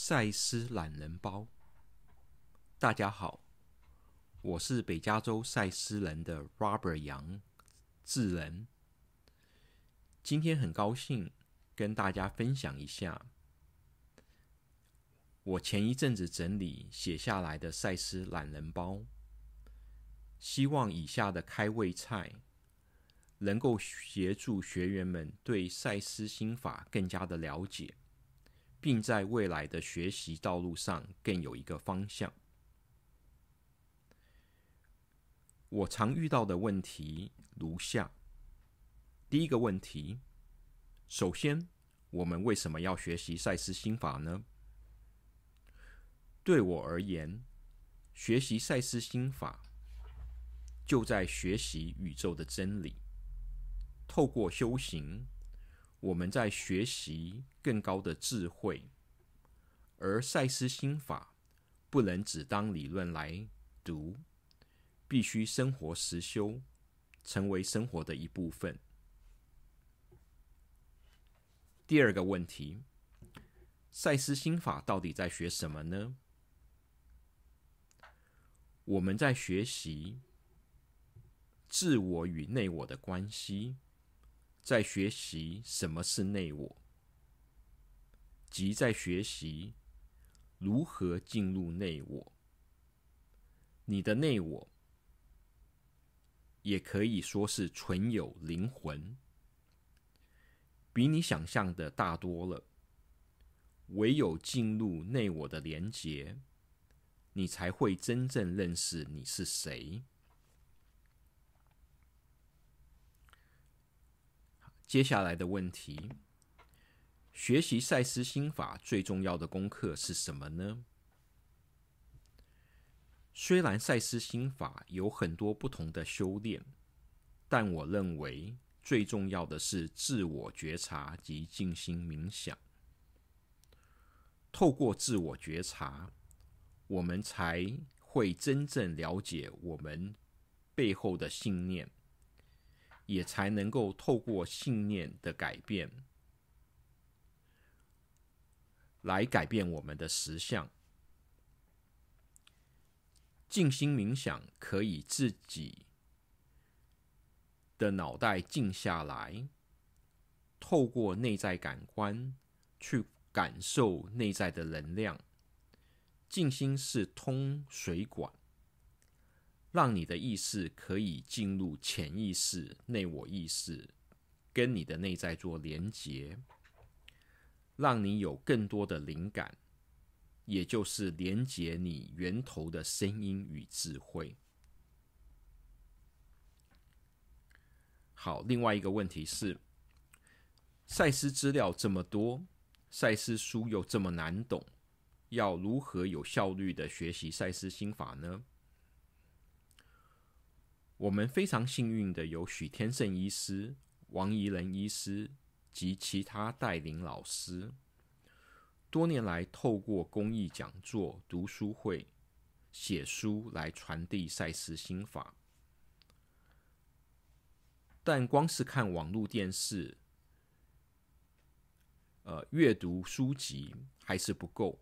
赛斯懒人包，大家好，我是北加州赛斯人的 Robert 杨智仁。今天很高兴跟大家分享一下我前一阵子整理写下来的赛斯懒人包，希望以下的开胃菜能够协助学员们对赛斯心法更加的了解。并在未来的学习道路上更有一个方向。我常遇到的问题如下：第一个问题，首先，我们为什么要学习赛斯心法呢？对我而言，学习赛斯心法就在学习宇宙的真理，透过修行。我们在学习更高的智慧，而赛斯心法不能只当理论来读，必须生活实修，成为生活的一部分。第二个问题，赛斯心法到底在学什么呢？我们在学习自我与内我的关系。在学习什么是内我，即在学习如何进入内我。你的内我，也可以说是存有灵魂，比你想象的大多了。唯有进入内我的连结，你才会真正认识你是谁。接下来的问题：学习赛斯心法最重要的功课是什么呢？虽然赛斯心法有很多不同的修炼，但我认为最重要的是自我觉察及静心冥想。透过自我觉察，我们才会真正了解我们背后的信念。也才能够透过信念的改变，来改变我们的实相。静心冥想可以自己的脑袋静下来，透过内在感官去感受内在的能量。静心是通水管。让你的意识可以进入潜意识、内我意识，跟你的内在做连结，让你有更多的灵感，也就是连接你源头的声音与智慧。好，另外一个问题是，赛斯资料这么多，赛斯书又这么难懂，要如何有效率的学习赛斯心法呢？我们非常幸运的有许天胜医师、王怡仁医师及其他带领老师，多年来透过公益讲座、读书会、写书来传递赛斯心法。但光是看网络电视、呃阅读书籍还是不够，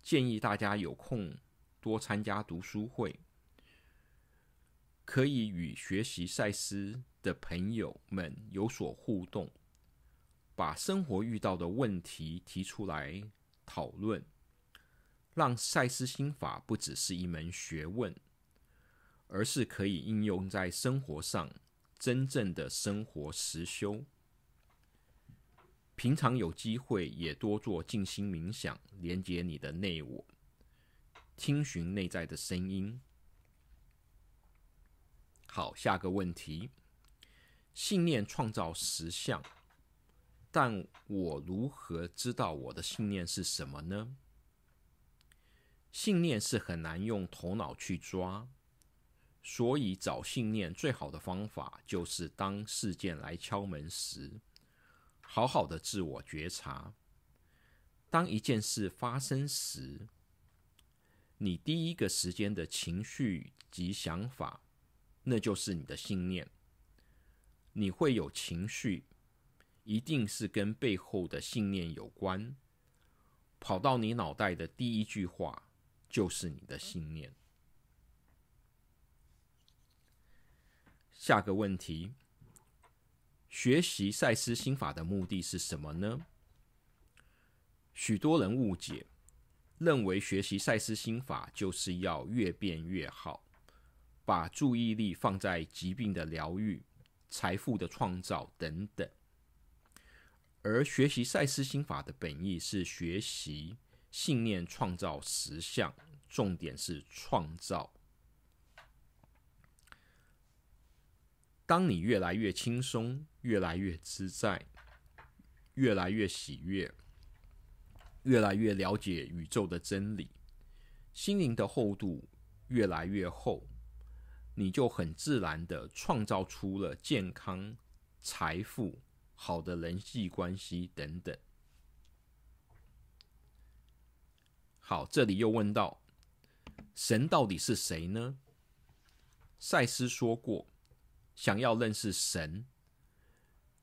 建议大家有空多参加读书会。可以与学习赛斯的朋友们有所互动，把生活遇到的问题提出来讨论，让赛斯心法不只是一门学问，而是可以应用在生活上，真正的生活实修。平常有机会也多做静心冥想，连接你的内我，听寻内在的声音。好，下个问题：信念创造实相，但我如何知道我的信念是什么呢？信念是很难用头脑去抓，所以找信念最好的方法就是，当事件来敲门时，好好的自我觉察。当一件事发生时，你第一个时间的情绪及想法。那就是你的信念。你会有情绪，一定是跟背后的信念有关。跑到你脑袋的第一句话就是你的信念。下个问题：学习赛斯心法的目的是什么呢？许多人误解，认为学习赛斯心法就是要越变越好。把注意力放在疾病的疗愈、财富的创造等等。而学习赛斯心法的本意是学习信念创造实相，重点是创造。当你越来越轻松、越来越自在、越来越喜悦、越来越了解宇宙的真理，心灵的厚度越来越厚。你就很自然的创造出了健康、财富、好的人际关系等等。好，这里又问到：神到底是谁呢？赛斯说过，想要认识神，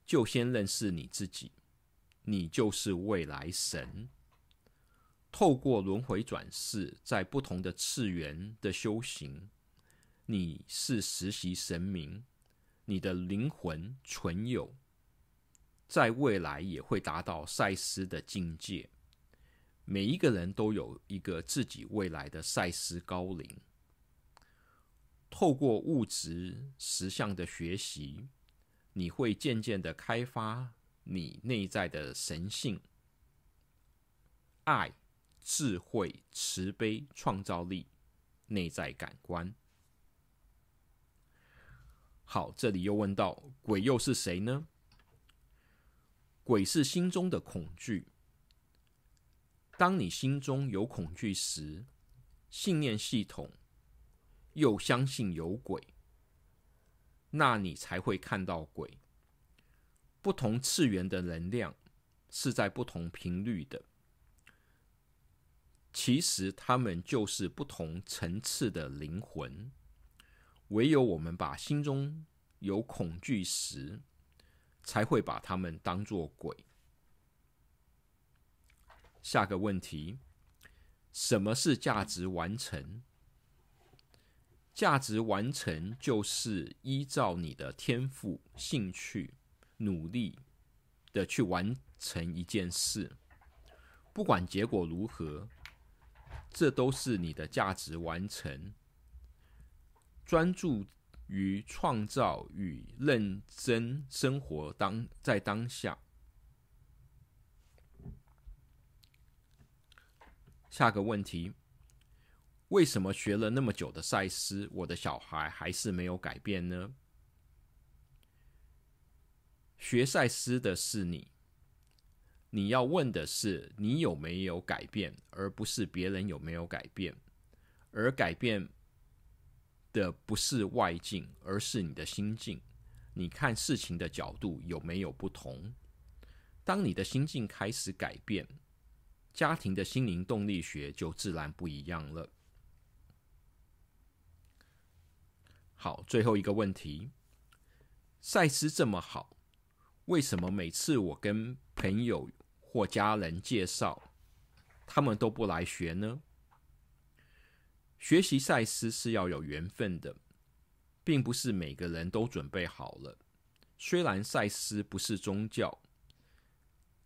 就先认识你自己，你就是未来神。透过轮回转世，在不同的次元的修行。你是实习神明，你的灵魂存有，在未来也会达到赛斯的境界。每一个人都有一个自己未来的赛斯高龄。透过物质实相的学习，你会渐渐的开发你内在的神性、爱、智慧、慈悲、创造力、内在感官。好，这里又问到鬼又是谁呢？鬼是心中的恐惧。当你心中有恐惧时，信念系统又相信有鬼，那你才会看到鬼。不同次元的能量是在不同频率的，其实他们就是不同层次的灵魂。唯有我们把心中有恐惧时，才会把他们当作鬼。下个问题，什么是价值完成？价值完成就是依照你的天赋、兴趣、努力的去完成一件事，不管结果如何，这都是你的价值完成。专注于创造与认真生活，当在当下。下个问题：为什么学了那么久的赛斯，我的小孩还是没有改变呢？学赛斯的是你，你要问的是你有没有改变，而不是别人有没有改变，而改变。这不是外境，而是你的心境。你看事情的角度有没有不同？当你的心境开始改变，家庭的心灵动力学就自然不一样了。好，最后一个问题：赛斯这么好，为什么每次我跟朋友或家人介绍，他们都不来学呢？学习赛斯是要有缘分的，并不是每个人都准备好了。虽然赛斯不是宗教，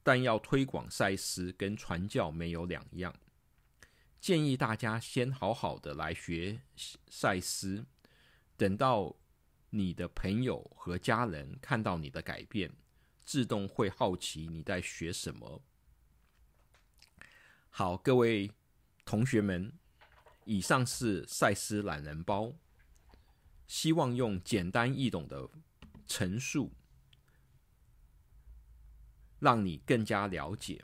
但要推广赛斯跟传教没有两样。建议大家先好好的来学赛斯，等到你的朋友和家人看到你的改变，自动会好奇你在学什么。好，各位同学们。以上是赛斯懒人包，希望用简单易懂的陈述，让你更加了解。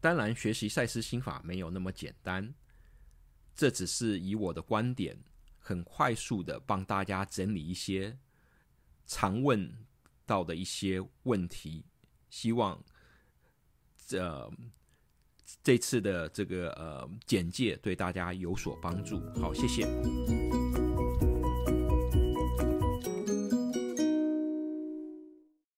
当然，学习赛斯心法没有那么简单，这只是以我的观点，很快速的帮大家整理一些常问到的一些问题，希望这。这次的这个呃简介对大家有所帮助，好，谢谢。